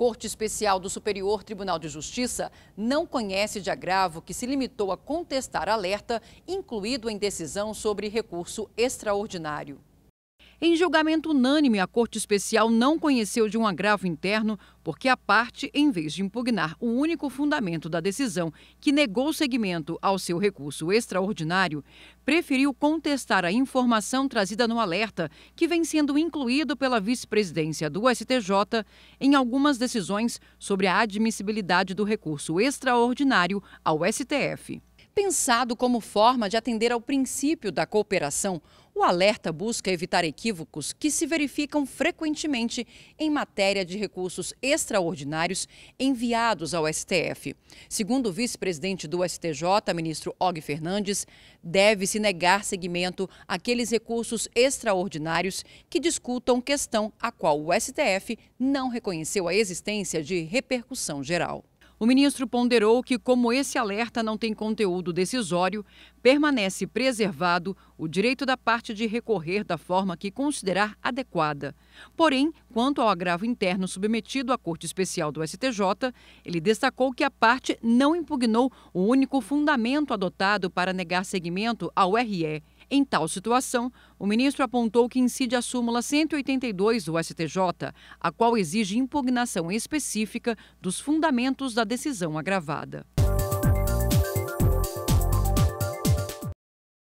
Corte Especial do Superior Tribunal de Justiça não conhece de agravo que se limitou a contestar alerta incluído em decisão sobre recurso extraordinário. Em julgamento unânime, a Corte Especial não conheceu de um agravo interno porque a parte, em vez de impugnar o único fundamento da decisão que negou seguimento ao seu recurso extraordinário, preferiu contestar a informação trazida no alerta que vem sendo incluído pela vice-presidência do STJ em algumas decisões sobre a admissibilidade do recurso extraordinário ao STF. Pensado como forma de atender ao princípio da cooperação, o alerta busca evitar equívocos que se verificam frequentemente em matéria de recursos extraordinários enviados ao STF. Segundo o vice-presidente do STJ, ministro Og Fernandes, deve-se negar seguimento àqueles recursos extraordinários que discutam questão a qual o STF não reconheceu a existência de repercussão geral. O ministro ponderou que, como esse alerta não tem conteúdo decisório, permanece preservado o direito da parte de recorrer da forma que considerar adequada. Porém, quanto ao agravo interno submetido à Corte Especial do STJ, ele destacou que a parte não impugnou o único fundamento adotado para negar seguimento ao RE. Em tal situação, o ministro apontou que incide a súmula 182 do STJ, a qual exige impugnação específica dos fundamentos da decisão agravada.